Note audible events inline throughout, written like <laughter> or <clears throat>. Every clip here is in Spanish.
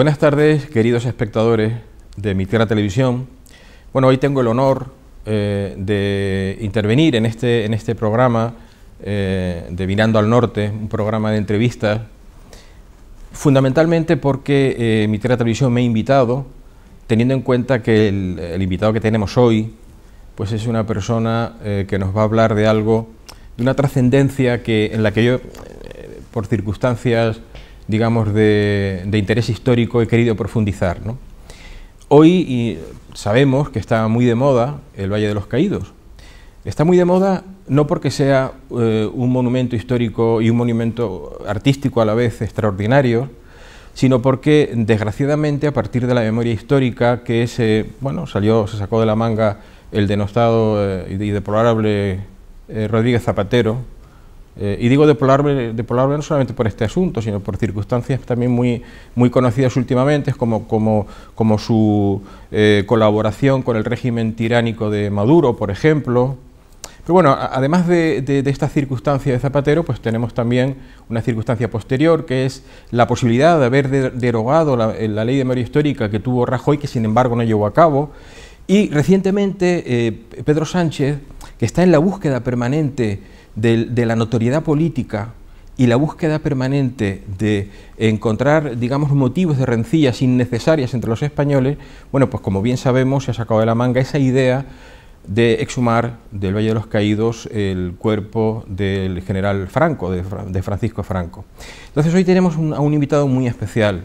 Buenas tardes, queridos espectadores de Mi Tierra Televisión. Bueno, hoy tengo el honor eh, de intervenir en este, en este programa eh, de Mirando al Norte, un programa de entrevistas, fundamentalmente porque eh, Mi Tierra Televisión me ha invitado, teniendo en cuenta que el, el invitado que tenemos hoy, pues es una persona eh, que nos va a hablar de algo, de una trascendencia que, en la que yo, por circunstancias digamos, de, interés histórico he querido profundizar. Hoy sabemos que está muy de moda el Valle de los Caídos. Está muy de moda no porque sea eh, un monumento histórico y un monumento artístico a la vez extraordinario, sino porque desgraciadamente a partir de la memoria histórica que se, bueno, salió, se sacó de la manga el denostado eh, y deplorable eh, Rodríguez Zapatero, eh, y digo deplorable, no solamente por este asunto, sino por circunstancias también muy, muy conocidas últimamente, como, como, su eh, colaboración con el régimen tiránico de Maduro, por ejemplo. Pero bueno, además de, esta circunstancia de Zapatero, pues tenemos también una circunstancia posterior, que es la posibilidad de haber derogado eh, la, ley de memoria histórica que tuvo Rajoy, que sin embargo no llevó a cabo. Y recientemente Pedro Sánchez, que está en la búsqueda permanente de, la notoriedad política y la búsqueda permanente de encontrar, digamos, motivos de rencillas innecesarias entre los españoles, bueno, pues como bien sabemos, se ha sacado de la manga esa idea de exhumar del Valle de los Caídos el cuerpo del general Franco, de, Francisco Franco. Entonces hoy tenemos a un invitado muy especial,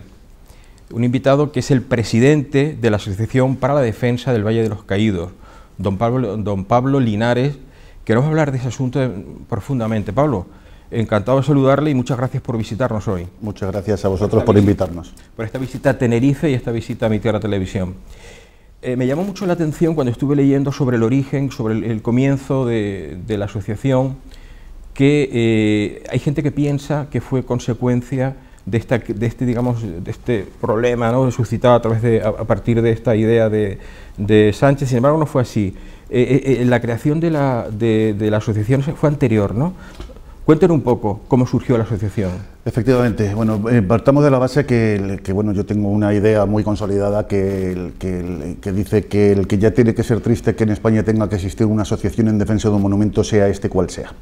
un invitado que es el presidente de la Asociación para la Defensa del Valle de los Caídos, don Pablo, don Pablo Linares, Queremos hablar de ese asunto profundamente. Pablo, encantado de saludarle y muchas gracias por visitarnos hoy. Muchas gracias a vosotros por, invitarnos. Por esta visita a Tenerife y esta visita a Mi Tierra Televisión. Eh, me llamó mucho la atención cuando estuve leyendo sobre el origen, sobre el, comienzo de, la asociación, que eh, hay gente que piensa que fue consecuencia de, esta, este, digamos, de este problema ¿no? suscitado a, través de, a, partir de esta idea de Sánchez. Sin embargo, no fue así. Eh, eh, eh, la creación de la, asociación fue anterior, ¿no? Cuéntenos un poco cómo surgió la asociación. Efectivamente, bueno, partamos de la base que, bueno, yo tengo una idea muy consolidada que, dice que el que ya tiene que ser triste que en España tenga que existir una asociación en defensa de un monumento, sea este cual sea.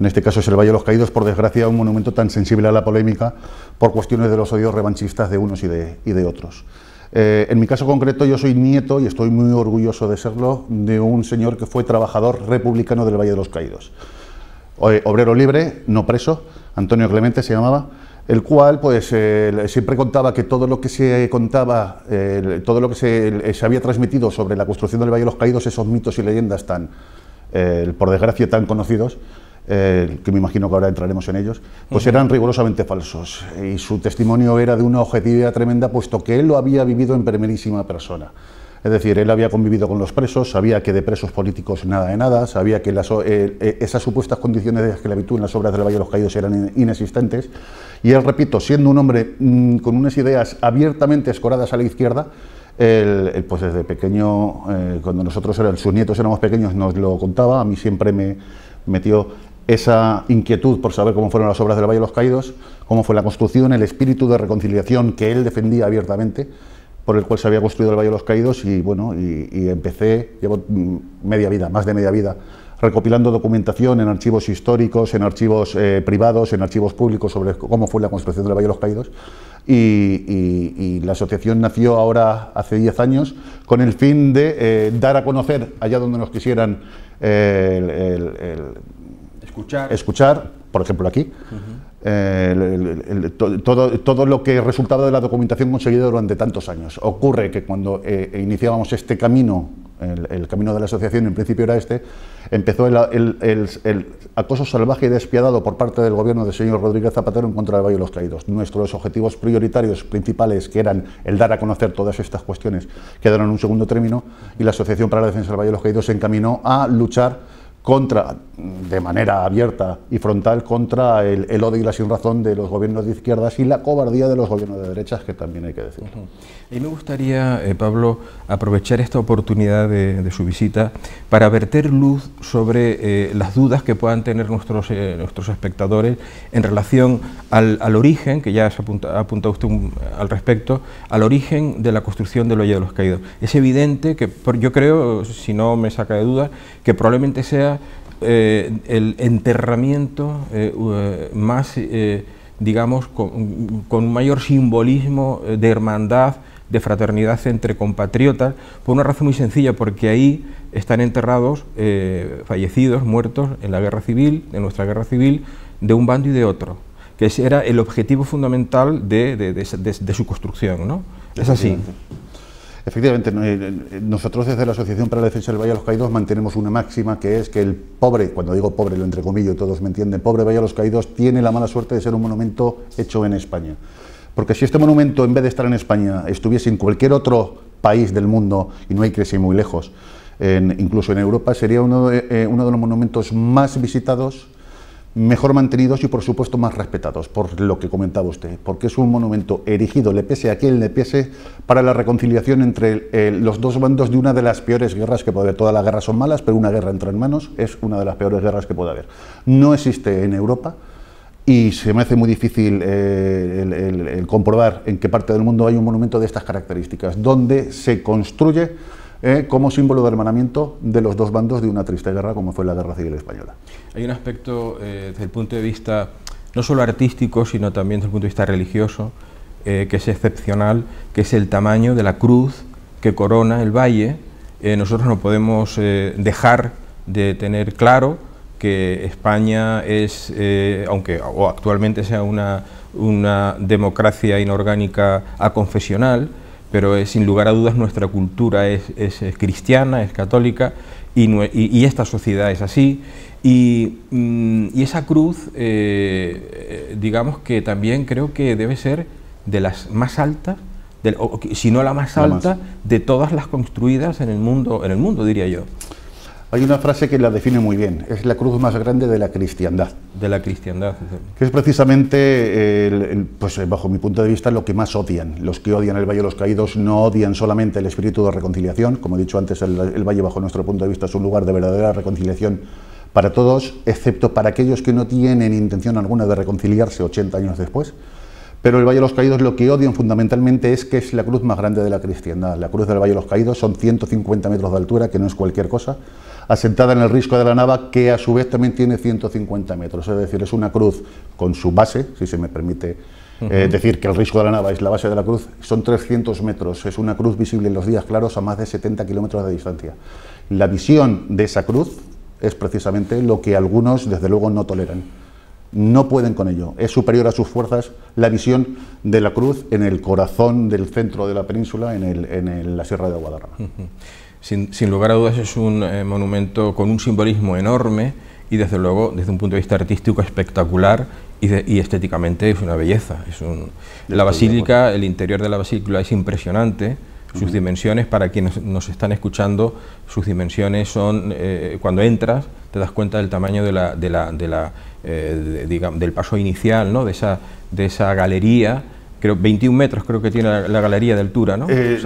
En este caso es el Valle de los Caídos, por desgracia, un monumento tan sensible a la polémica por cuestiones de los odios revanchistas de unos y de otros. Eh, en mi caso concreto, yo soy nieto, y estoy muy orgulloso de serlo, de un señor que fue trabajador republicano del Valle de los Caídos. Obrero libre, no preso, Antonio Clemente se llamaba, el cual pues eh, siempre contaba que todo lo que se contaba, eh, todo lo que se, se, había transmitido sobre la construcción del Valle de los Caídos, esos mitos y leyendas tan, por desgracia, tan conocidos, eh, que me imagino que ahora entraremos en ellos, pues eran rigurosamente falsos. Y su testimonio era de una objetividad tremenda, puesto que él lo había vivido en primerísima persona. Es decir, él había convivido con los presos, sabía que de presos políticos nada de nada, sabía que eh, eh, esas supuestas condiciones de esclavitud en las obras del Valle de los Caídos eran inexistentes. Y él, repito, siendo un hombre mm, con unas ideas abiertamente escoradas a la izquierda, él, pues desde pequeño, cuando nosotros eran, sus nietos éramos pequeños, nos lo contaba, a mí siempre me metió esa inquietud por saber cómo fueron las obras del Valle de los Caídos, cómo fue la construcción, el espíritu de reconciliación que él defendía abiertamente, por el cual se había construido el Valle de los Caídos y bueno, y, empecé, llevo mm, media vida, más de media vida, recopilando documentación en archivos históricos, en archivos eh, privados, en archivos públicos sobre cómo fue la construcción del Valle de los Caídos. Y, la asociación nació ahora hace 10 años con el fin de eh, dar a conocer allá donde nos quisieran eh, el escuchar, por ejemplo aquí, eh, todo, lo que resultaba de la documentación conseguida durante tantos años. Ocurre que cuando eh, iniciábamos este camino, el, camino de la asociación en principio era este, empezó el, acoso salvaje y despiadado por parte del gobierno del señor Rodríguez Zapatero en contra del Valle de los Caídos. Nuestros objetivos prioritarios principales, que eran el dar a conocer todas estas cuestiones, quedaron en un segundo término y la Asociación para la Defensa del Valle de los Caídos se encaminó a luchar contra, de manera abierta y frontal contra el, odio y la sinrazón de los gobiernos de izquierdas y la cobardía de los gobiernos de derechas, que también hay que decir. Y me gustaría, eh, Pablo, aprovechar esta oportunidad de, su visita para verter luz sobre eh, las dudas que puedan tener nuestros, eh, nuestros espectadores en relación al, al origen, que ya se ha apuntado usted al respecto, al origen de la construcción del hoyo de los Caídos. Es evidente que, por, yo creo, si no me saca de dudas, que probablemente sea eh, el enterramiento eh, eh, más, digamos, con, un mayor simbolismo de hermandad, de fraternidad entre compatriotas, por una razón muy sencilla, porque ahí están enterrados fallecidos, muertos en la guerra civil, en nuestra guerra civil, de un bando y de otro, que ese era el objetivo fundamental de, su construcción, ¿no? Es así. Efectivamente, eh, nosotros desde la Asociación para la Defensa del Valle de los Caídos mantenemos una máxima que es que el pobre, cuando digo pobre lo entrecomillo, todos me entienden, pobre Valle de los Caídos tiene la mala suerte de ser un monumento hecho en España. Porque si este monumento, en vez de estar en España, estuviese en cualquier otro país del mundo, y no hay que muy lejos, incluso en Europa, sería uno de, eh, uno de los monumentos más visitados mejor mantenidos y por supuesto más respetados, por lo que comentaba usted, porque es un monumento erigido, le pese a quien le pese, para la reconciliación entre eh, los dos bandos de una de las peores guerras que puede haber. Todas las guerras son malas, pero una guerra entre hermanos es una de las peores guerras que puede haber. No existe en Europa y se me hace muy difícil eh, el comprobar en qué parte del mundo hay un monumento de estas características, donde se construye eh, como símbolo de hermanamiento de los dos bandos de una triste guerra como fue la Guerra Civil Española. Hay un aspecto eh, desde el punto de vista no solo artístico, sino también desde el punto de vista religioso, eh, que es excepcional, que es el tamaño de la cruz que corona el valle. nosotros no podemos dejar de tener claro que España es, aunque actualmente sea una, democracia inorgánica a confesional, pero eh, sin lugar a dudas nuestra cultura es, eh, cristiana, es católica, y, esta sociedad es así, y, mm, esa cruz, eh, digamos que también creo que debe ser de las más altas, si no la más alta, de todas las construidas en el mundo, en el mundo diría yo. Hay una frase que la define muy bien, es la cruz más grande de la cristiandad. De la cristiandad. Que es precisamente, el, pues eh, bajo mi punto de vista, lo que más odian. Los que odian el Valle de los Caídos no odian solamente el espíritu de reconciliación, como he dicho antes, el, el Valle bajo nuestro punto de vista es un lugar de verdadera reconciliación para todos, excepto para aquellos que no tienen intención alguna de reconciliarse 80 años después. Pero el Valle de los Caídos lo que odian fundamentalmente es que es la cruz más grande de la cristiandad. La cruz del Valle de los Caídos son 150 metros de altura, que no es cualquier cosa asentada en el risco de la nava, que a su vez también tiene 150 metros. Es decir, es una cruz con su base, si se me permite eh, decir que el risco de la nava es la base de la cruz, son 300 metros. Es una cruz visible en los días claros a más de 70 kilómetros de distancia. La visión de esa cruz es precisamente lo que algunos, desde luego, no toleran no pueden con ello. Es superior a sus fuerzas la visión de la cruz en el corazón del centro de la península, en, la Sierra de Guadarrama sin, lugar a dudas es un eh, monumento con un simbolismo enorme y desde luego desde un punto de vista artístico espectacular y, estéticamente es una belleza. Es la basílica, el interior de la basílica es impresionante, sus dimensiones, para quienes nos están escuchando, sus dimensiones son, eh, cuando entras, te das cuenta del tamaño de la, de la, de la eh, del paso inicial, ¿no? de, esa, de esa galería creo, 21 metros creo que tiene la, galería de altura, ¿no? Eh,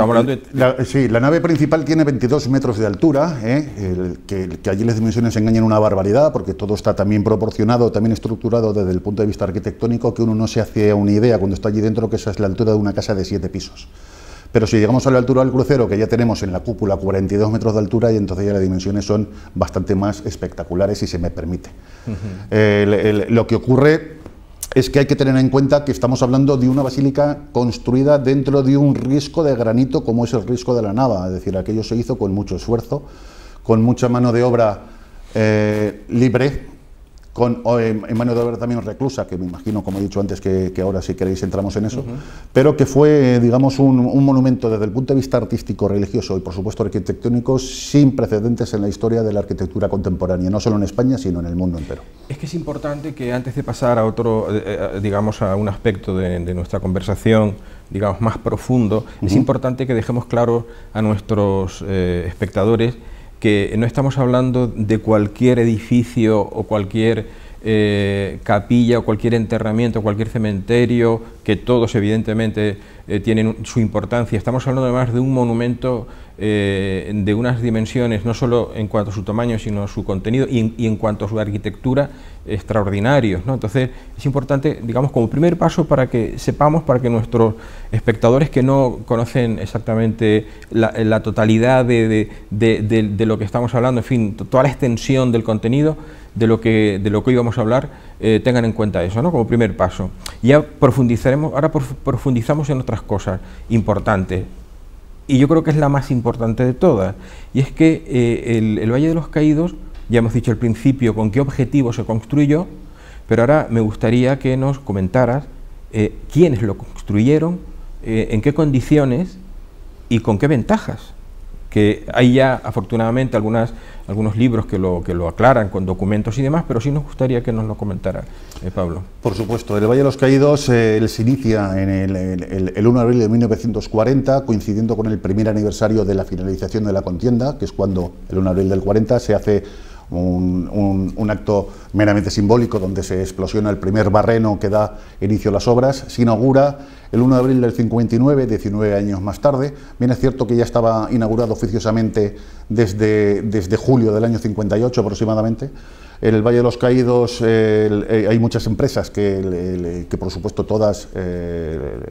sí, la nave principal tiene 22 metros de altura, ¿eh? el, que, allí las dimensiones engañan una barbaridad, porque todo está también proporcionado, también estructurado desde el punto de vista arquitectónico, que uno no se hace una idea cuando está allí dentro que esa es la altura de una casa de 7 pisos. Pero si llegamos a la altura del crucero, que ya tenemos en la cúpula 42 metros de altura, y entonces ya las dimensiones son bastante más espectaculares, si se me permite. lo que ocurre es que hay que tener en cuenta que estamos hablando de una basílica construida dentro de un risco de granito como es el risco de la nava, es decir, aquello se hizo con mucho esfuerzo, con mucha mano de obra eh, libre, con eh, en mano de obra también reclusa, que me imagino, como he dicho antes, que, ahora si queréis entramos en eso, pero que fue, eh, digamos, un, monumento desde el punto de vista artístico, religioso y, por supuesto, arquitectónico, sin precedentes en la historia de la arquitectura contemporánea, no solo en España, sino en el mundo entero. Es que es importante que antes de pasar a otro, eh, digamos, a un aspecto de, nuestra conversación, digamos, más profundo, es importante que dejemos claro a nuestros espectadores que no estamos hablando de cualquier edificio o cualquier eh, capilla o cualquier enterramiento, cualquier cementerio, que todos evidentemente eh, tienen su importancia. Estamos hablando además de un monumento eh, de unas dimensiones, no solo en cuanto a su tamaño, sino su contenido y en, cuanto a su arquitectura, extraordinarios. ¿no? Entonces es importante, digamos, como primer paso para que sepamos, para que nuestros espectadores que no conocen exactamente la, totalidad de, de, de lo que estamos hablando, en fin, toda la extensión del contenido, de lo que, de lo que hoy a hablar, eh, tengan en cuenta eso, ¿no? como primer paso. Ya profundizaremos, ahora profundizamos en otras cosas importantes, y yo creo que es la más importante de todas, y es que eh, el, Valle de los Caídos, ya hemos dicho al principio con qué objetivo se construyó, pero ahora me gustaría que nos comentaras eh, quiénes lo construyeron, en qué condiciones y con qué ventajas, que hay ya afortunadamente algunas algunos libros que lo, que lo aclaran con documentos y demás, pero sí nos gustaría que nos lo comentara eh, Pablo. Por supuesto, el Valle de los Caídos eh, se inicia en el, el, 1 de abril de 1940, coincidiendo con el primer aniversario de la finalización de la contienda, que es cuando el 1 de abril del 40 se hace un, acto meramente simbólico donde se explosiona el primer barreno que da inicio a las obras, se inaugura el 1 de abril del 59, 19 años más tarde. Bien es cierto que ya estaba inaugurado oficiosamente desde, desde julio del año 58 aproximadamente. En el Valle de los Caídos eh, eh, hay muchas empresas que, que por supuesto todas... Eh,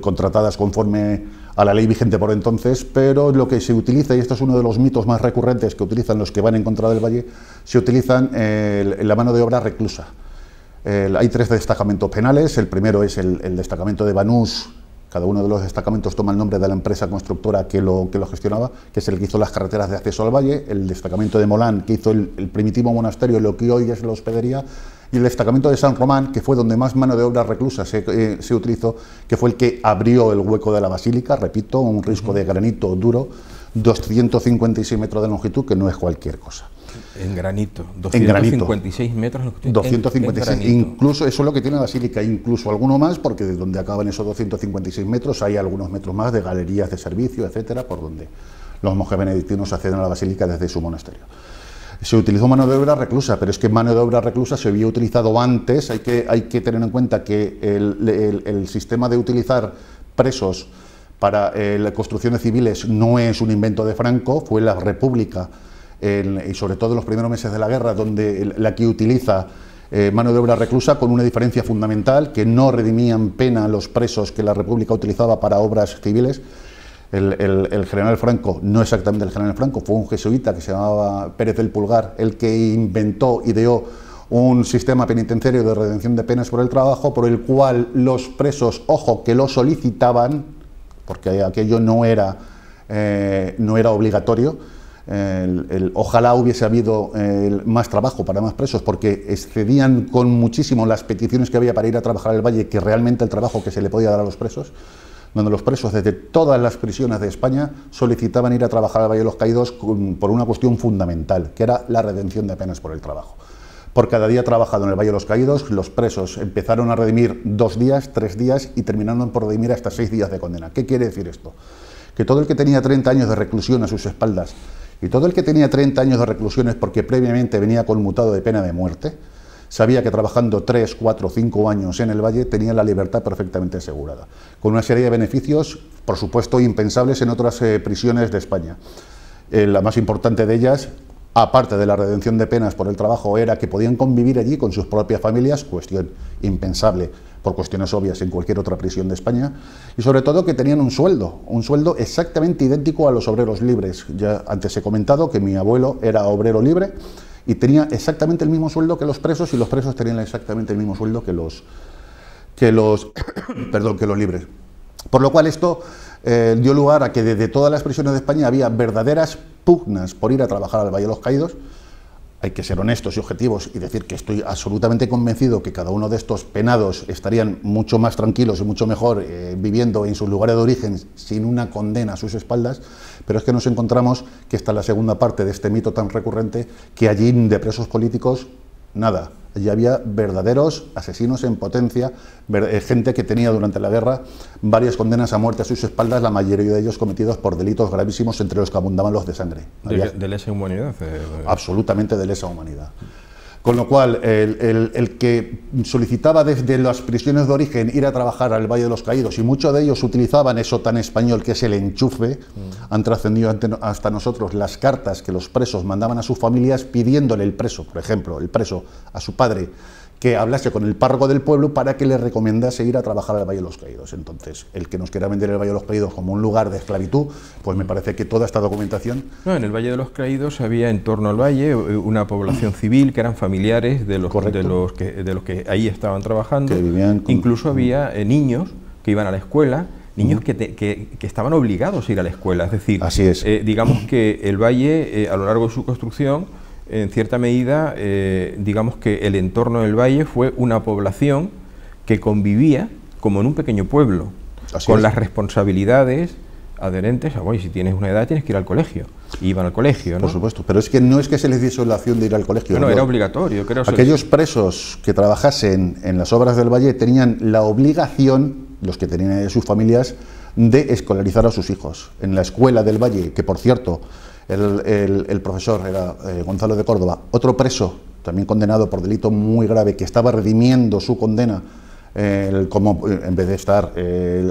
contratadas conforme a la ley vigente por entonces, pero lo que se utiliza, y esto es uno de los mitos más recurrentes que utilizan los que van en contra del valle, se utilizan la mano de obra reclusa. hay tres destacamentos penales, el primero es el, destacamento de Banús, cada uno de los destacamentos toma el nombre de la empresa constructora que lo, que lo gestionaba, que es el que hizo las carreteras de acceso al valle, el destacamento de Molán, que hizo el, el primitivo monasterio, lo que hoy es la hospedería, y el destacamento de San Román, que fue donde más mano de obra reclusa eh, se, utilizó, que fue el que abrió el hueco de la basílica, repito, un risco de granito duro, 256 metros de longitud, que no es cualquier cosa. En granito, 256 metros. 256, incluso eso es lo que tiene la basílica, incluso alguno más, porque de donde acaban esos 256 metros hay algunos metros más de galerías de servicio, etcétera, por donde los monjes benedictinos acceden a la basílica desde su monasterio. Se utilizó mano de obra reclusa, pero es que mano de obra reclusa se había utilizado antes. Hay que, hay que tener en cuenta que el, sistema de utilizar presos para eh, la construcción de civiles no es un invento de Franco, fue la República, y sobre todo en los primeros meses de la guerra, donde la que utiliza eh, mano de obra reclusa con una diferencia fundamental, que no redimían pena los presos que la República utilizaba para obras civiles, el, general Franco, no exactamente el general Franco, fue un jesuita que se llamaba Pérez del Pulgar, el que inventó, ideó un sistema penitenciario de redención de penas por el trabajo, por el cual los presos, ojo, que lo solicitaban, porque aquello no era, eh, no era obligatorio, ojalá hubiese habido eh, más trabajo para más presos, porque excedían con muchísimo las peticiones que había para ir a trabajar al valle, que realmente el trabajo que se le podía dar a los presos donde los presos desde todas las prisiones de España solicitaban ir a trabajar al Valle de los Caídos por una cuestión fundamental, que era la redención de penas por el trabajo. Por cada día trabajado en el Valle de los Caídos, los presos empezaron a redimir dos días, tres días y terminaron por redimir hasta seis días de condena. ¿Qué quiere decir esto? Que todo el que tenía 30 años de reclusión a sus espaldas y todo el que tenía 30 años de reclusiones porque previamente venía conmutado de pena de muerte, sabía que trabajando tres, cuatro, cinco años en el Valle tenía la libertad perfectamente asegurada, con una serie de beneficios, por supuesto, impensables en otras eh, prisiones de España. Eh, la más importante de ellas, aparte de la redención de penas por el trabajo, era que podían convivir allí con sus propias familias, cuestión impensable por cuestiones obvias en cualquier otra prisión de España, y sobre todo que tenían un sueldo, un sueldo exactamente idéntico a los obreros libres. Ya antes he comentado que mi abuelo era obrero libre y tenía exactamente el mismo sueldo que los presos y los presos tenían exactamente el mismo sueldo que los, que los, <coughs> perdón, que los libres. Por lo cual esto eh, dio lugar a que desde todas las prisiones de España había verdaderas pugnas por ir a trabajar al Valle de los Caídos, hay que ser honestos y objetivos y decir que estoy absolutamente convencido que cada uno de estos penados estarían mucho más tranquilos y mucho mejor eh, viviendo en sus lugares de origen sin una condena a sus espaldas, pero es que nos encontramos que está la segunda parte de este mito tan recurrente, que allí de presos políticos nada. Allí había verdaderos asesinos en potencia, eh, gente que tenía durante la guerra varias condenas a muerte a sus espaldas, la mayoría de ellos cometidos por delitos gravísimos entre los que abundaban los de sangre. humanidad. Eh, Absolutamente de lesa humanidad. Con lo cual, el, que solicitaba desde las prisiones de origen ir a trabajar al Valle de los Caídos, y muchos de ellos utilizaban eso tan español que es el enchufe, mm. han trascendido hasta nosotros las cartas que los presos mandaban a sus familias pidiéndole el preso, por ejemplo, el preso a su padre que hablase con el párroco del pueblo para que le recomendase ir a trabajar al Valle de los Caídos. Entonces, el que nos quiera vender el Valle de los Caídos como un lugar de esclavitud, pues me parece que toda esta documentación... No, en el Valle de los Caídos había en torno al valle eh, una población <clears throat> civil que eran familiares de los, de los, que, de los que ahí estaban trabajando. Incluso había eh, niños que iban a la escuela niños que, estaban obligados a ir a la escuela. Es decir, eh, digamos que el valle, a lo largo de su construcción, en cierta medida, eh, digamos que el entorno del valle fue una población que convivía como en un pequeño pueblo, con las responsabilidades adherentes a, si tienes una edad tienes que ir al colegio. iban al colegio, ¿no? Por supuesto, pero es que no es que se les diese la opción de ir al colegio. No, era obligatorio. Creo Aquellos presos que trabajasen en las obras del valle tenían la obligación, los que tenían sus familias, de escolarizar a sus hijos. En la escuela del valle, que por cierto, el, profesor era eh, Gonzalo de Córdoba, otro preso, también condenado por delito muy grave, que estaba redimiendo su condena eh, como, eh, en vez de estar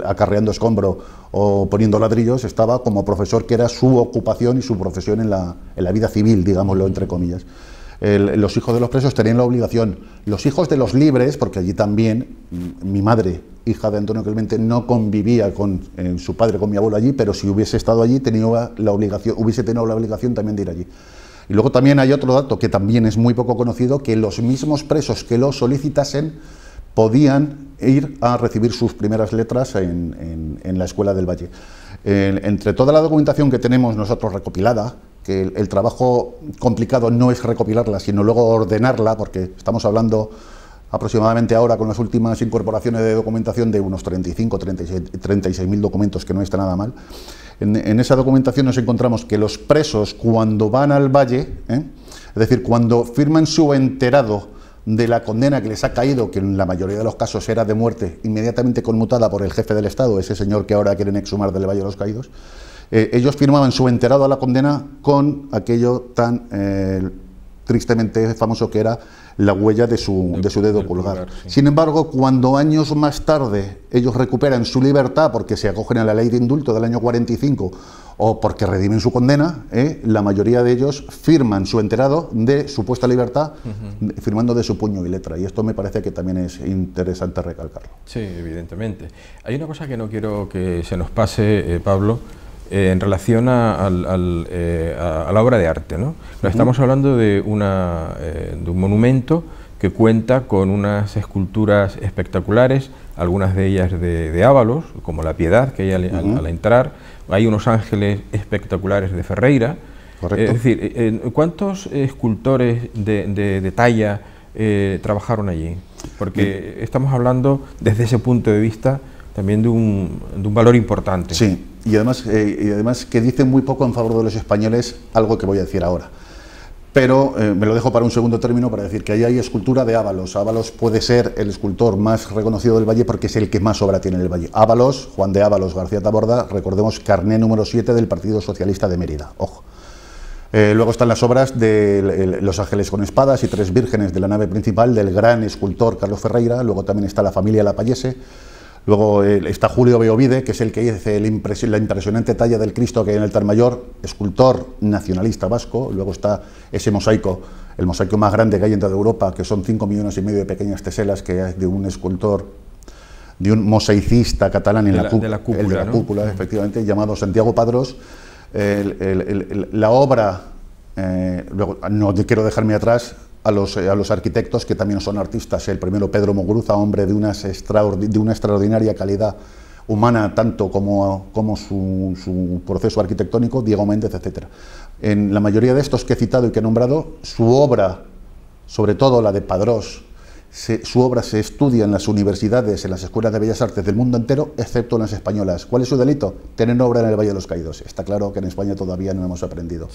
acarreando escombro o poniendo ladrillos, estaba como profesor, que era su ocupación y su profesión en la, en la vida civil, digámoslo entre comillas los hijos de los presos tenían la obligación. Los hijos de los libres, porque allí también mm, mi madre, hija de Antonio Clemente, no convivía con eh, su padre, con mi abuelo allí, pero si hubiese estado allí, tenía la obligación, hubiese tenido la obligación también de ir allí. Y luego también hay otro dato que también es muy poco conocido, que los mismos presos que lo solicitasen podían ir a recibir sus primeras letras en, la Escuela del Valle. entre toda la documentación que tenemos nosotros recopilada, que el, trabajo complicado no es recopilarla, sino luego ordenarla, porque estamos hablando aproximadamente ahora con las últimas incorporaciones de documentación de unos 35, 36, 36 mil documentos, que no está nada mal. En, esa documentación nos encontramos que los presos cuando van al valle, ¿eh? es decir, cuando firman su enterado, de la condena que les ha caído, que en la mayoría de los casos era de muerte, inmediatamente conmutada por el jefe del Estado, ese señor que ahora quieren exhumar del Valle de los Caídos, eh, ellos firmaban su enterado a la condena con aquello tan eh, tristemente famoso que era la huella de su, dedo pulgar. Sin embargo, cuando años más tarde ellos recuperan su libertad porque se acogen a la ley de indulto del año 45 o porque redimen su condena, eh, la mayoría de ellos firman su enterado de supuesta libertad firmando de su puño y letra. Y esto me parece que también es interesante recalcarlo. Sí, evidentemente. Hay una cosa que no quiero que se nos pase, Pablo eh, en relación eh, a, la obra de arte. ¿no? estamos hablando de, eh, de un monumento que cuenta con unas esculturas espectaculares, algunas de ellas de, de Ábalos, como la Piedad, que hay al, entrar, hay unos ángeles espectaculares de Ferreira. Correcto. es decir, ¿cuántos escultores de, talla trabajaron allí? Porque estamos hablando desde ese punto de vista también de un, de un valor importante. Sí, y además, eh, y además que dicen muy poco en favor de los españoles, algo que voy a decir ahora. Pero eh, me lo dejo para un segundo término para decir que ahí hay escultura de Ábalos. Ábalos puede ser el escultor más reconocido del Valle porque es el que más obra tiene en el Valle. Ábalos, Juan de Ábalos García Taborda, recordemos, carné número 7 del Partido Socialista de Mérida. Ojo. Eh, luego están las obras de Los Ángeles con Espadas y Tres Vírgenes de la nave principal del gran escultor Carlos Ferreira. Luego también está la familia La Payese. Luego está Julio Beovide, que es el que dice la impresionante talla del Cristo que hay en el mayor, escultor nacionalista vasco. Luego está ese mosaico, el mosaico más grande que hay en toda Europa, que son cinco millones y medio de pequeñas teselas, que es de un escultor, de un mosaicista catalán en la, cúpula, efectivamente, llamado Santiago Padros. la obra, eh, luego no quiero dejarme atrás, eh, a los, arquitectos que también son artistas. El primero, Pedro Mogruza, hombre de, una extraordinaria calidad humana, tanto como, su, proceso arquitectónico, Diego Méndez, etc. En la mayoría de estos que he citado y que he nombrado, su obra, sobre todo la de Padrós, su obra se estudia en las universidades, en las escuelas de bellas artes del mundo entero, excepto en las españolas. ¿Cuál es su delito? Tener obra en el Valle de los Caídos. Está claro que en España todavía no hemos aprendido.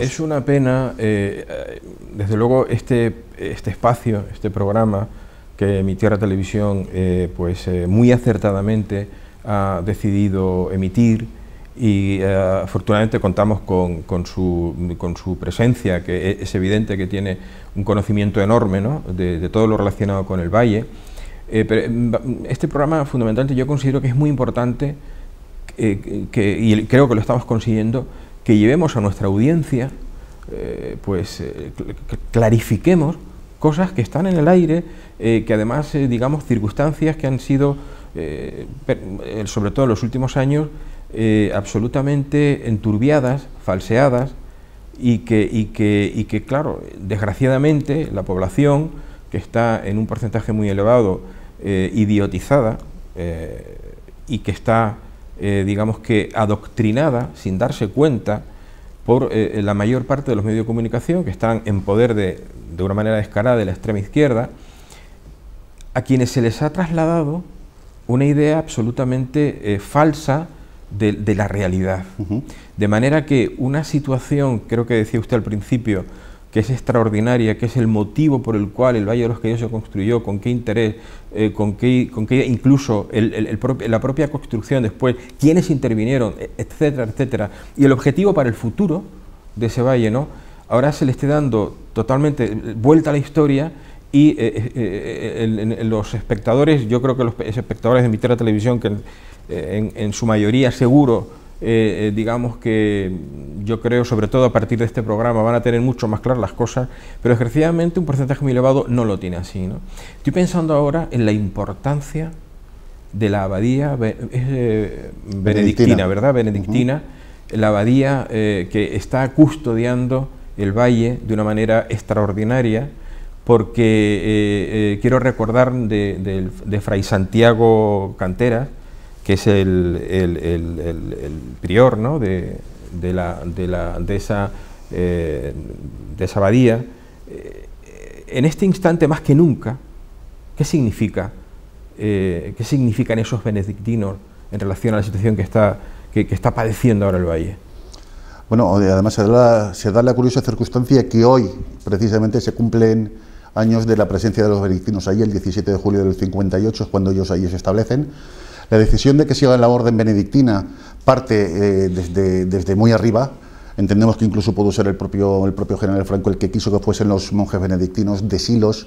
Es una pena, eh, eh, desde luego, este, este, espacio, este programa que Mi Tierra Televisión, eh, pues muy acertadamente ha decidido emitir y eh, afortunadamente contamos con, su, presencia, que e, es evidente que tiene un conocimiento enorme ¿no? de, todo lo relacionado con el valle. Eh, mm, este programa fundamentalmente yo considero que es muy importante eh, y creo que lo estamos consiguiendo, que llevemos a nuestra audiencia, pues clarifiquemos cosas que están en el aire, que además digamos circunstancias que han sido, sobre todo en los últimos años, eh, absolutamente enturbiadas, falseadas, y que, claro, desgraciadamente la población, que está en un porcentaje muy elevado, eh, idiotizada eh, y que está, digamos que, adoctrinada sin darse cuenta por la mayor parte de los medios de comunicación que están en poder de, de una manera descarada de la extrema izquierda, a quienes se les ha trasladado una idea absolutamente falsa, de, la realidad. De manera que una situación, creo que decía usted al principio, que es extraordinaria, que es el motivo por el cual el Valle de los Caídos se construyó, con qué interés, eh, con, qué, con qué incluso el, la propia construcción después, quiénes intervinieron, e, etcétera, etcétera. Y el objetivo para el futuro de ese valle, ¿no? Ahora se le esté dando totalmente vuelta a la historia y eh, eh, los espectadores, yo creo que los espectadores de mi televisión que eh, en, su mayoría seguro, eh, eh, digamos que yo creo, sobre todo a partir de este programa, van a tener mucho más claras las cosas, pero desgraciadamente un porcentaje muy elevado no lo tiene así. ¿no? Estoy pensando ahora en la importancia de la abadía benedictina, ¿verdad? Benedictina, la abadía que está custodiando el valle de una manera extraordinaria, porque quiero recordar de, de Fray Santiago Canteras, que es el, prior de, la, de, de, esa, eh, de abadía, eh, en este instante más que nunca, ¿qué significa? Eh, ¿Qué significan esos benedictinos en relación a la situación que está, que, está padeciendo ahora el valle? Bueno, además se da, la, curiosa circunstancia que hoy precisamente se cumplen años de la presencia de los benedictinos ahí, el 17 de julio del 58 es cuando ellos allí se establecen. La decisión de que siga la orden benedictina parte eh, desde, desde muy arriba, Entendemos que incluso pudo ser el propio, el propio general Franco el que quiso que fuesen los monjes benedictinos de Silos,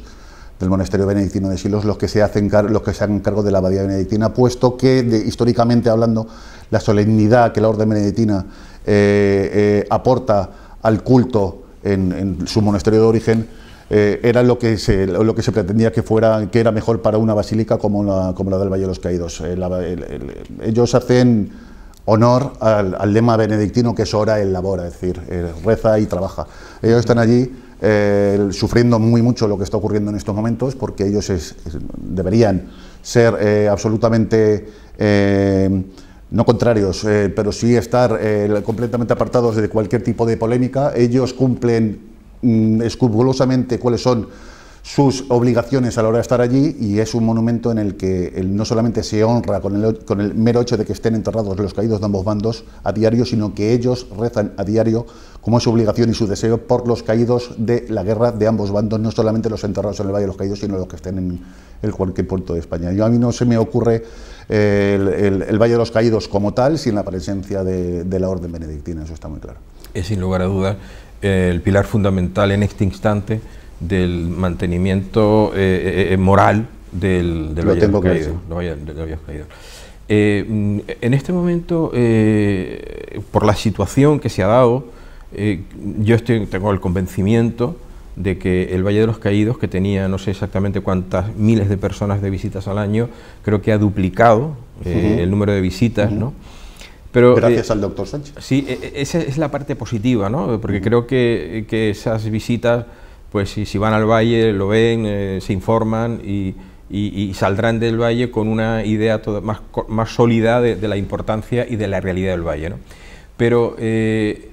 del monasterio benedictino de Silos, los que se hacen, los que se hagan cargo de la abadía benedictina, puesto que, históricamente hablando, la solemnidad que la orden benedictina eh, eh, aporta al culto en su monasterio de origen eh, era lo que, se, lo que se pretendía que fuera, que era mejor para una basílica como la, como la del Valle de los Caídos. Eh, ellos hacen honor al, lema benedictino que es hora el labor... es decir, eh, reza y trabaja. Ellos están allí sufriendo muy mucho lo que está ocurriendo en estos momentos porque ellos deberían ser absolutamente no contrarios, pero sí estar completamente apartados de cualquier tipo de polémica. Ellos cumplen Mm, escrupulosamente cuáles son sus obligaciones a la hora de estar allí y es un monumento en el que no solamente se honra con el, mero hecho de que estén enterrados los caídos de ambos bandos a diario, sino que ellos rezan a diario como su obligación y su deseo por los caídos de la guerra de ambos bandos, no solamente los enterrados en el Valle de los Caídos, sino los que estén en el cualquier puerto de España. Yo a mí no se me ocurre el, Valle de los Caídos como tal sin la presencia de, de la Orden Benedictina, eso está muy claro. Es sin lugar a dudas eh, el pilar fundamental en este instante del mantenimiento eh, eh, moral del, del Valle tengo Caído. Eh, mm, en este momento, por la situación que se ha dado, yo estoy, tengo el convencimiento de que el Valle de los Caídos, que tenía no sé exactamente cuántas miles de personas de visitas al año, creo que ha duplicado el número de visitas, ¿no? Gracias eh, al doctor Sánchez. Sí, e, e, esa es la parte positiva, ¿no? Porque creo que, esas visitas, pues si, van al valle, lo ven, eh, se informan y, saldrán del valle con una idea más, más sólida de, la importancia y de la realidad del valle, Pero eh,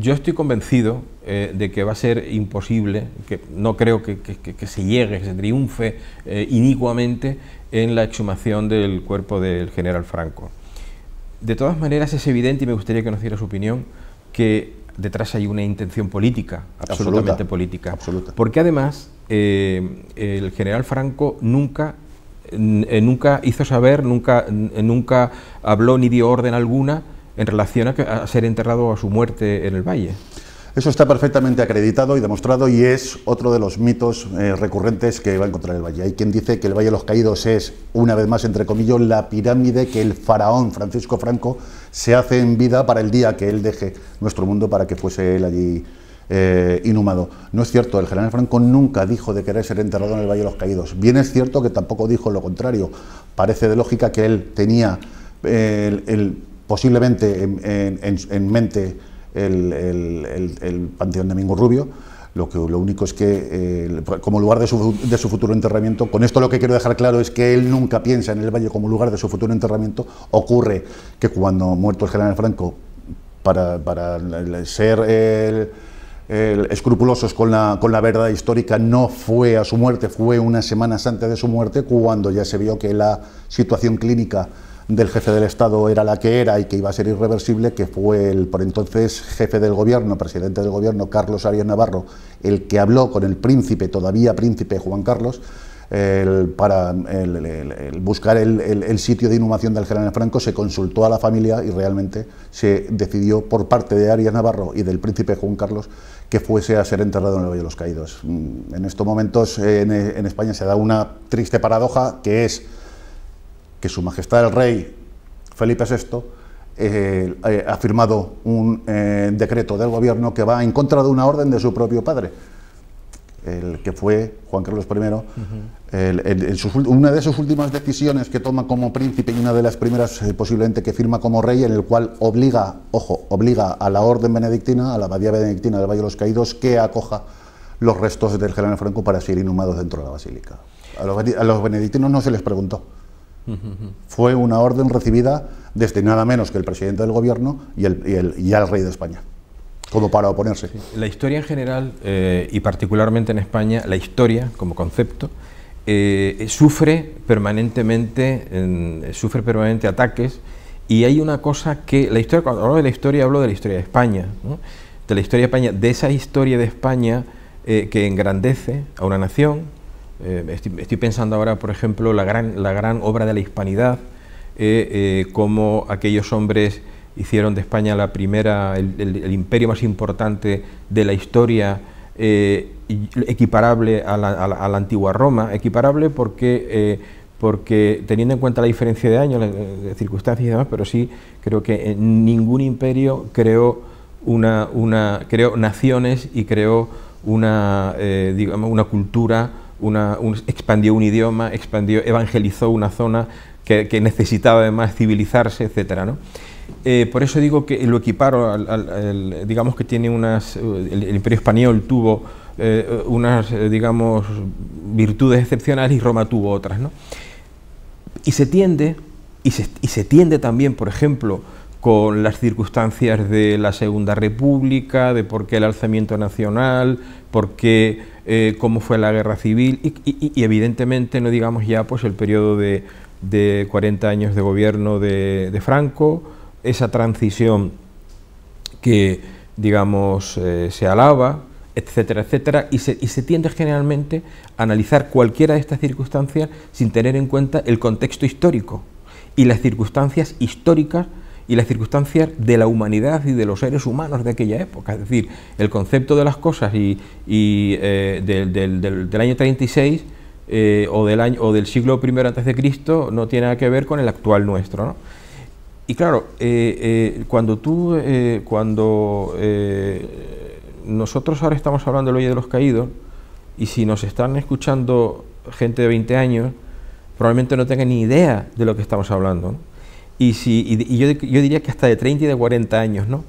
yo estoy convencido de que va a ser imposible, que no creo que, se llegue, que se triunfe eh, en la exhumación del cuerpo del general Franco. De todas maneras, es evidente, y me gustaría que nos su opinión, que detrás hay una intención política, absolutamente política. Porque además, eh, el general Franco nunca eh, nunca hizo saber, nunca, eh, nunca habló ni dio orden alguna en relación a, a, ser enterrado a su muerte en el valle. Eso está perfectamente acreditado y demostrado y es otro de los mitos eh, recurrentes que va a encontrar el valle. Hay quien dice que el Valle de los Caídos es, una vez más, entre comillas, la pirámide que el faraón Francisco Franco se hace en vida para el día que él deje nuestro mundo para que fuese él allí eh, inhumado. No es cierto, el general Franco nunca dijo de querer ser enterrado en el Valle de los Caídos. Bien es cierto que tampoco dijo lo contrario. Parece de lógica que él tenía eh, posiblemente en mente el, el, el, el Panteón Domingo Rubio. Lo, que, lo único es que, eh, como lugar de su, futuro enterramiento, con esto lo que quiero dejar claro es que él nunca piensa en el valle como lugar de su futuro enterramiento. Ocurre que cuando muerto el general Franco, para, para ser escrupulosos con la, con la verdad histórica, no fue a su muerte, fue unas semanas antes de su muerte, cuando ya se vio que la situación clínica del jefe del Estado era la que era y que iba a ser irreversible, que fue el por entonces jefe del gobierno, presidente del gobierno, Carlos Arias Navarro, el que habló con el príncipe, todavía príncipe Juan Carlos, para el, buscar el, sitio de inhumación del general Franco, se consultó a la familia y realmente se decidió por parte de Arias Navarro y del príncipe Juan Carlos que fuese a ser enterrado en el Valle de los Caídos. Mm, en estos momentos eh, en España se da una triste paradoja que es que Su Majestad el Rey Felipe VI eh, eh, ha firmado un eh, decreto del gobierno que va en contra de una orden de su propio padre, el que fue Juan Carlos I. una de sus últimas decisiones que toma como príncipe y una de las primeras posiblemente que firma como rey, en el cual obliga, ojo, obliga a la orden benedictina, a la abadía benedictina del Valle de los Caídos, que acoja los restos del general Franco para ser inhumados dentro de la basílica. a los, a los benedictinos no se les preguntó. Fue una orden recibida desde nada menos que el presidente del gobierno y el, y el, rey de España como para oponerse. La historia en general, eh, y particularmente en España, la historia como concepto, eh, sufre, permanentemente, sufre permanente ataques y hay una cosa que, la historia, cuando hablo de la historia, hablo de la historia de España, de la historia de España, de esa historia de España eh, que engrandece a una nación, eh, estoy, pensando ahora, por ejemplo, la gran, la gran obra de la hispanidad, eh, eh cómo aquellos hombres hicieron de España la primera, el, imperio más importante de la historia, eh, equiparable a la, antigua Roma, equiparable porque porque teniendo en cuenta la diferencia de años, de circunstancias y demás, pero sí creo que ningún imperio creó una, una creó naciones y creó una, una cultura expandió un idioma, expandió, evangelizó una zona que, necesitaba además civilizarse, etc. Eh, por eso digo que lo equiparo, digamos que tiene unas, el, imperio español tuvo eh, unas, eh, digamos, virtudes excepcionales y Roma tuvo otras. Y se tiende, y se, y se tiende también, por ejemplo, con las circunstancias de la Segunda República, de por qué el alzamiento nacional, por qué eh, cómo fue la guerra civil y, evidentemente no digamos ya pues el periodo de, de 40 años de gobierno de, Franco, esa transición que digamos eh, se alaba, etcétera, etcétera, y y se, tiende generalmente a analizar cualquiera de estas circunstancias sin tener en cuenta el contexto histórico y las circunstancias históricas y las circunstancias de la humanidad y de los seres humanos de aquella época. Es decir, el concepto de las cosas y, eh, del, año 36 eh, o, del año, o del siglo I antes de Cristo no tiene nada que ver con el actual nuestro. Y claro, eh, cuando tú, cuando nosotros ahora estamos hablando del Oye de los Caídos, y si nos están escuchando gente de 20 años, probablemente no tengan ni idea de lo que estamos hablando y, y, yo, diría que hasta de 30 y de 40 años, ¿no?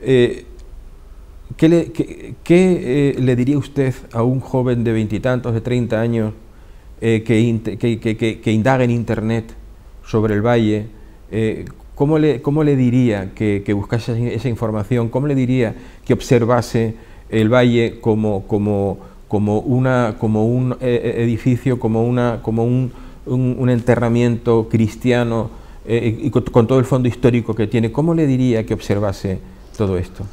Eh, ¿Qué, eh, le, diría usted a un joven de veintitantos, de 30 años, eh, que, que, indaga en Internet sobre el valle? ¿cómo, le, ¿cómo, le, diría que, buscase esa información? ¿Cómo le diría que observase el valle como, como, como, una, como un edificio, como, una, como un enterramiento cristiano? Eh, y con, todo el fondo histórico que tiene, ¿cómo le diría que observase todo esto?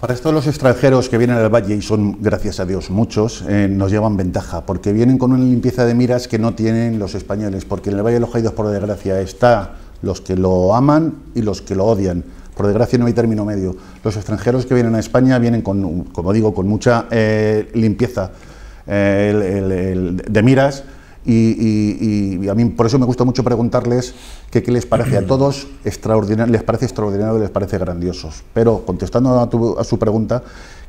Para esto, los extranjeros que vienen al valle, y son, gracias a Dios, muchos, eh, nos llevan ventaja, porque vienen con una limpieza de miras que no tienen los españoles, porque en el Valle de los Caídos, por desgracia, está los que lo aman y los que lo odian. Por desgracia no hay término medio. Los extranjeros que vienen a España vienen, con, como digo, con mucha eh, limpieza de miras, y, a mí por eso me gusta mucho preguntarles que qué les parece a todos, extraordinario, les parece extraordinario, les parece grandiosos. Pero contestando a, su pregunta,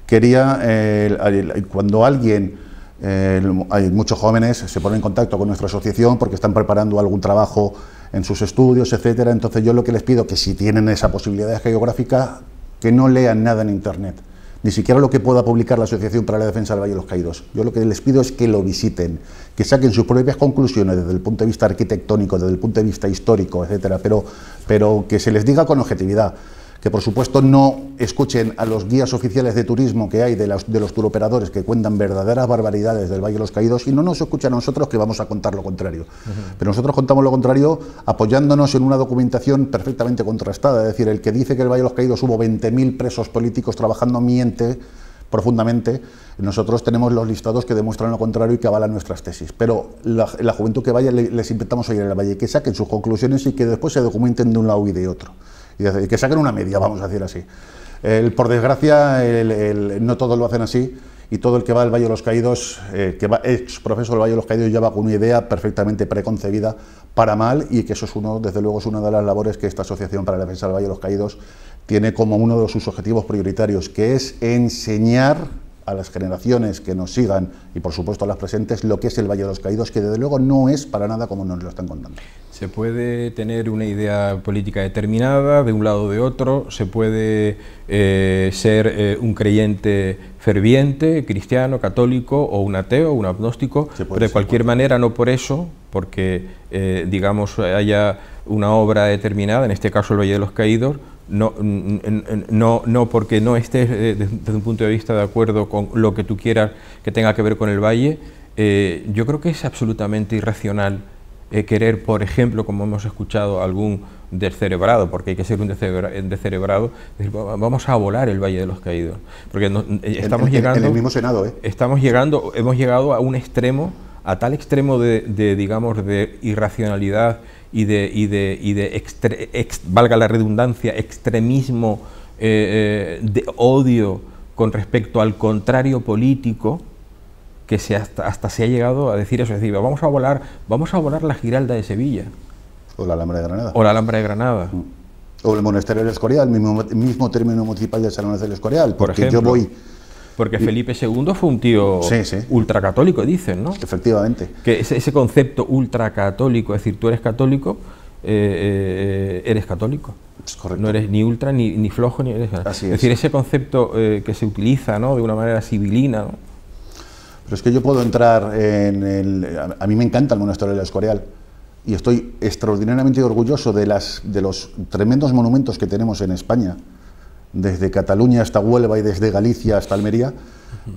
quería, eh, cuando alguien, eh, hay muchos jóvenes, se ponen en contacto con nuestra asociación porque están preparando algún trabajo en sus estudios, etcétera. Entonces yo lo que les pido que si tienen esa posibilidad geográfica, que no lean nada en Internet ni siquiera lo que pueda publicar la Asociación para la Defensa del Valle de los Caídos. Yo lo que les pido es que lo visiten, que saquen sus propias conclusiones desde el punto de vista arquitectónico, desde el punto de vista histórico, etcétera, pero, pero que se les diga con objetividad que por supuesto no escuchen a los guías oficiales de turismo que hay de, de los turoperadores que cuentan verdaderas barbaridades del Valle de los Caídos y no nos escuchen a nosotros que vamos a contar lo contrario. Pero nosotros contamos lo contrario apoyándonos en una documentación perfectamente contrastada, es decir, el que dice que el Valle de los Caídos hubo 20.000 presos políticos trabajando miente profundamente nosotros tenemos los listados que demuestran lo contrario y que avalan nuestras tesis, pero la, juventud que vaya les invitamos ir a la valle, que saquen sus conclusiones y que después se documenten de un lado y de otro. Y que saquen una media, vamos a decir así. El, por desgracia, no todos lo hacen así y todo el que va al Valle de los Caídos, eh, que va ex profesor del Valle de los Caídos, ya va con una idea perfectamente preconcebida para mal y que eso es uno, desde luego, es una de las labores que esta Asociación para la Defensa del Valle de los Caídos tiene como uno de sus objetivos prioritarios, que es enseñar a las generaciones que nos sigan y por supuesto a las presentes lo que es el Valle de los Caídos, que desde luego no es para nada como nos lo están contando. Se puede tener una idea política determinada de un lado o de otro, se puede eh, ser eh, un creyente ferviente, cristiano, católico o un ateo, un agnóstico, pero de cualquier manera no por eso, porque eh, digamos haya una obra determinada, en este caso el Valle de los Caídos, no, no, no porque no estés eh, desde un punto de vista de acuerdo con lo que tú quieras que tenga que ver con el valle, eh, yo creo que es absolutamente irracional eh, querer, por ejemplo, como hemos escuchado algún descerebrado, porque hay que ser un descerebrado, vamos a volar el Valle de los Caídos, porque estamos llegando... el mismo Senado, Estamos llegando, hemos llegado a un extremo, a tal extremo de digamos, de irracionalidad y de, y de, y de valga la redundancia, extremismo, eh, eh, de odio con respecto al contrario político, que se hasta, hasta, se ha llegado a decir eso, es decir, vamos a volar, vamos a volar la Giralda de Sevilla. O la Alhambra de Granada. O la Alhambra de Granada. Mm. O el Monasterio del Escorial, mismo, mismo término municipal de San del Escorial, porque yo voy porque Felipe II fue un tío ultracatólico, dicen, ¿no? Efectivamente. Que ese, concepto ultracatólico, es decir, tú eres católico, eh, eh, eres católico. Es correcto. No eres ni ultra, ni, flojo, ni eres... Así es. decir, ese concepto eh, que se utiliza ¿no? de una manera civilina, Pero es que yo puedo entrar en el... A mí me encanta el monasterio del Escorial y estoy extraordinariamente orgulloso de, las, de los tremendos monumentos que tenemos en España desde Cataluña hasta Huelva y desde Galicia hasta Almería.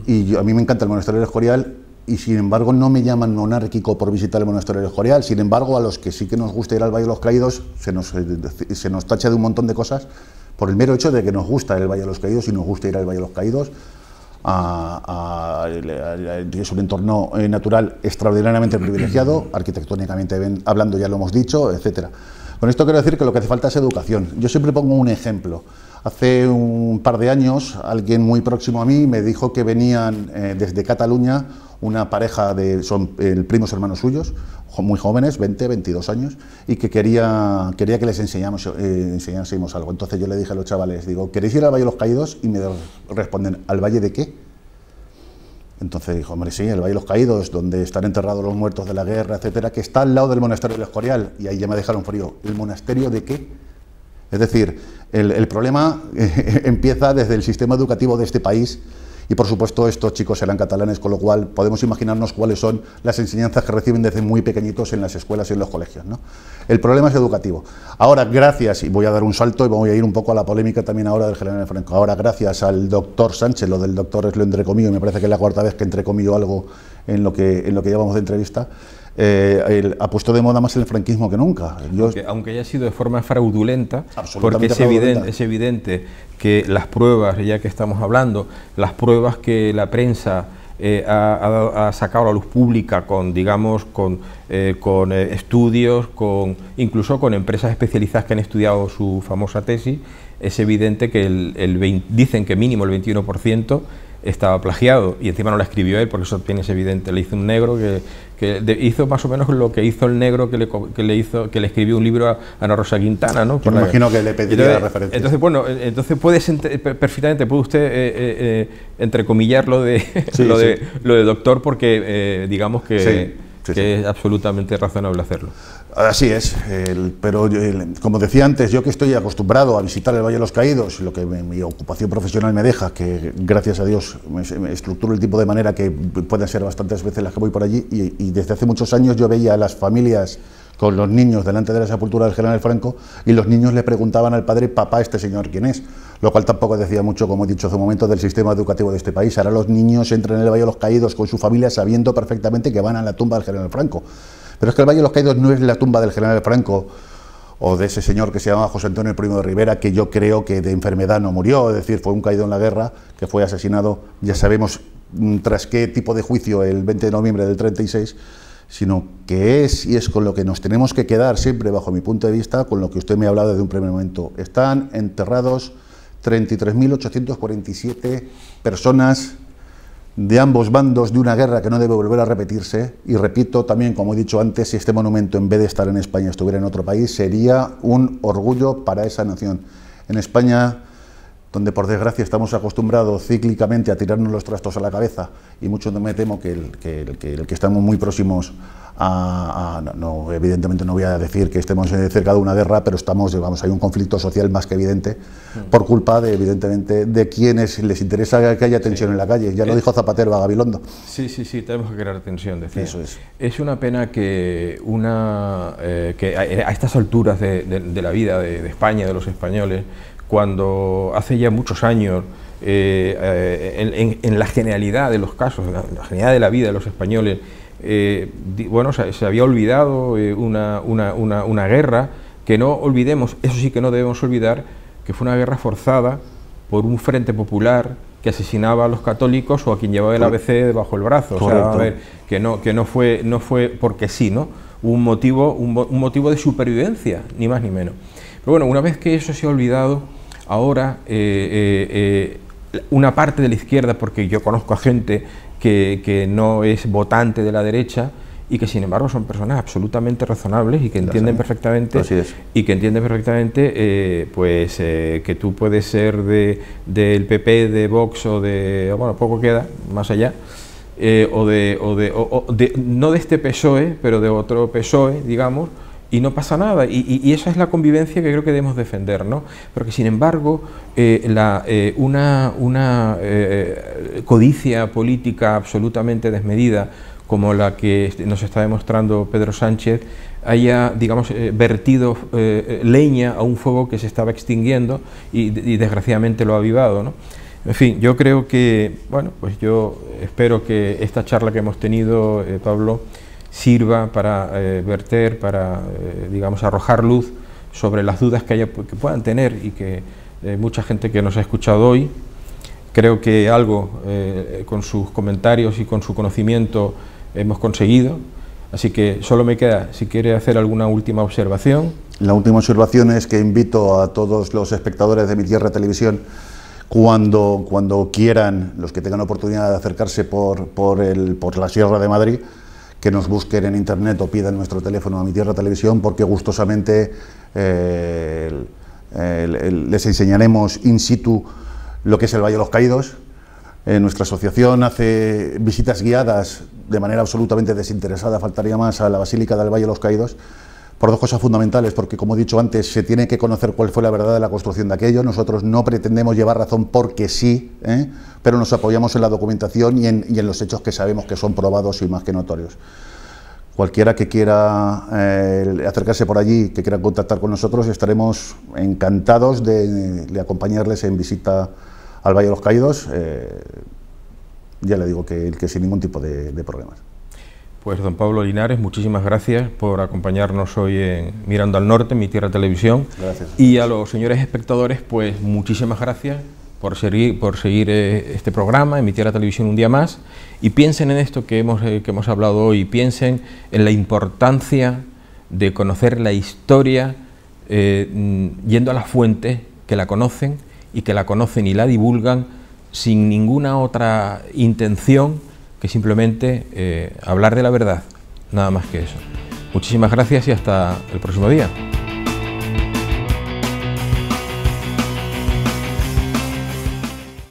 Y a mí me encanta el monasterio del Escorial y sin embargo no me llaman monárquico por visitar el monasterio del Escorial. Sin embargo, a los que sí que nos gusta ir al Valle de los Caídos se nos, eh, se nos tacha de un montón de cosas por el mero hecho de que nos gusta el Valle de los Caídos y nos gusta ir al Valle de los Caídos. es un entorno eh, natural extraordinariamente privilegiado, <clears throat> arquitectónicamente hablando ya lo hemos dicho, etcétera... Con esto quiero decir que lo que hace falta es educación. Yo siempre pongo un ejemplo. Hace un par de años alguien muy próximo a mí me dijo que venían eh, desde Cataluña una pareja de son primos hermanos suyos, muy jóvenes, 20, 22 años, y que quería, quería que les enseñamos, eh, enseñásemos algo. Entonces yo le dije a los chavales, digo, ¿queréis ir al Valle de los Caídos? Y me responden, ¿al Valle de qué? Entonces dijo, hombre, sí, el Valle de los Caídos, donde están enterrados los muertos de la guerra, etcétera, que está al lado del monasterio del Escorial. Y ahí ya me dejaron frío. ¿El monasterio de qué? Es decir, el, problema eh, <laughs> empieza desde el sistema educativo de este país y por supuesto estos chicos eran catalanes, con lo cual podemos imaginarnos cuáles son las enseñanzas que reciben desde muy pequeñitos en las escuelas y en los colegios. ¿no? El problema es educativo. Ahora, gracias, y voy a dar un salto y voy a ir un poco a la polémica también ahora del general Franco, ahora gracias al doctor Sánchez, lo del doctor es lo entrecomillo, me parece que es la cuarta vez que entrecomido algo lo que, en lo que llevamos de entrevista, eh, ...ha puesto de moda más el franquismo que nunca. aunque, haya sido de forma fraudulenta, porque es, Evidente, es evidente que las pruebas, ya que estamos hablando, las pruebas que la prensa... Eh, ha, sacado a la luz pública con, digamos, con, eh, con estudios, con, incluso con empresas especializadas que han estudiado su famosa tesis, es evidente que el, dicen que mínimo el 21% estaba plagiado y encima no la escribió él porque eso también es evidente, le hizo un negro que, hizo más o menos lo que hizo el negro que le, hizo que le escribió un libro a, Ana Rosa Quintana, ¿no? imagino que le pediría entonces, la referencia. Entonces, bueno, entonces puede perfectamente puede usted eh, eh, eh entrecomillar <laughs> lo de, lo, de lo de doctor porque eh, digamos que que es absolutamente razonable hacerlo. Así es, pero como decía antes, yo que estoy acostumbrado a visitar el Valle de los Caídos, lo que mi, ocupación profesional me deja, que gracias a Dios me, estructuro el tipo de manera que pueden ser bastantes veces las que voy por allí, y, y desde hace muchos años yo veía a las familias con los niños delante de la sepultura del general Franco y los niños le preguntaban al padre, papá, ¿este señor quién es? lo cual tampoco decía mucho, como he dicho hace un momento, del sistema educativo de este país. Ahora los niños entran en el Valle de los Caídos con su familia sabiendo perfectamente que van a la tumba del general Franco. Pero es que el Valle de los Caídos no es la tumba del general Franco o de ese señor que se llama José Antonio el Primo de Rivera, que yo creo que de enfermedad no murió, es decir, fue un caído en la guerra, que fue asesinado, ya sabemos mm, tras qué tipo de juicio el 20 de noviembre del 36, sino que es y es con lo que nos tenemos que quedar siempre, bajo mi punto de vista, con lo que usted me ha hablado desde un primer momento. Están enterrados 33.847 personas de ambos bandos de una guerra que no debe volver a repetirse. Y repito también, como he dicho antes, si este monumento en vez de estar en España estuviera en otro país, sería un orgullo para esa nación. En España, donde por desgracia estamos acostumbrados cíclicamente a tirarnos los trastos a la cabeza, y mucho me temo que, el, que, que, el que estamos muy próximos a, no, evidentemente no voy a decir que estemos eh, cerca de una guerra, pero estamos, llevamos hay un conflicto social más que evidente mm. por culpa de, evidentemente, de quienes les interesa que haya tensión en la calle. Ya lo eh. dijo Zapatero a Gabilondo. Sí, sí, sí, tenemos que crear tensión, Eso es. Es una pena que, una, eh, que a, estas alturas de, la vida de, España, de los españoles, cuando hace ya muchos años... en, la generalidad de los casos, la, la generalidad de la vida de los españoles, eh, bueno, se, había olvidado eh, una, una, guerra, que no olvidemos, eso sí que no debemos olvidar, que fue una guerra forzada por un frente popular que asesinaba a los católicos o a quien llevaba el ABC debajo el brazo. O sea, a ver, que no, que no fue, no fue porque sí, ¿no? Un motivo, un, motivo de supervivencia, ni más ni menos. Pero bueno, una vez que eso se ha olvidado, ahora eh, una parte de la izquierda, porque yo conozco a gente que, no es votante de la derecha y que sin embargo son personas absolutamente razonables y que entienden perfectamente y que entienden perfectamente eh, pues eh, que tú puedes ser de, del PP, de Vox o de bueno poco queda más allá eh, o, de, o, de, o de no de este PSOE pero de otro PSOE digamos y no pasa nada. Y, esa es la convivencia que creo que debemos defender, ¿no? sin embargo, eh, eh, una, eh, codicia política absolutamente desmedida, como la que nos está demostrando Pedro Sánchez, haya, digamos, vertido leña a un fuego que se estaba extinguiendo y, desgraciadamente lo ha avivado, ¿no? En fin, yo creo que, bueno, pues yo espero que esta charla que hemos tenido, Pablo, sirva para eh, verter, para, eh, digamos, arrojar luz sobre las dudas que, puedan tener y que eh, mucha gente que nos ha escuchado hoy, creo que algo con sus comentarios y con su conocimiento hemos conseguido. Así que solo me queda, si quiere hacer alguna última observación. La última observación es que invito a todos los espectadores de Mi Tierra Televisión cuando, cuando quieran, los que tengan oportunidad de acercarse por la Sierra de Madrid, que nos busquen en internet o pidan nuestro teléfono a mi tierra televisión porque gustosamente eh, les enseñaremos in situ lo que es el Valle de los Caídos. Eh, nuestra asociación hace visitas guiadas de manera absolutamente desinteresada, faltaría más, a la Basílica del Valle de los Caídos por dos cosas fundamentales, porque como he dicho antes, se tiene que conocer cuál fue la verdad de la construcción de aquello. Nosotros no pretendemos llevar razón porque sí, ¿eh? pero nos apoyamos en la documentación y en, los hechos que sabemos que son probados y más que notorios. Cualquiera que quiera eh, acercarse por allí, que quiera contactar con nosotros, estaremos encantados de, acompañarles en visita al Valle de los Caídos. Eh, ya le digo que, sin ningún tipo de problemas. Pues don Pablo Linares, muchísimas gracias por acompañarnos hoy en Mirando al Norte, mi tierra televisión. Gracias. Y a los señores espectadores, pues muchísimas gracias por seguir, por seguir eh, este programa en mi tierra televisión un día más. Y piensen en esto que hemos, eh, hemos hablado hoy, piensen en la importancia de conocer la historia eh, mm, yendo a la fuente, que la conocen y que la conocen y la divulgan sin ninguna otra intención y simplemente eh, hablar de la verdad, nada más que eso. Muchísimas gracias y hasta el próximo día.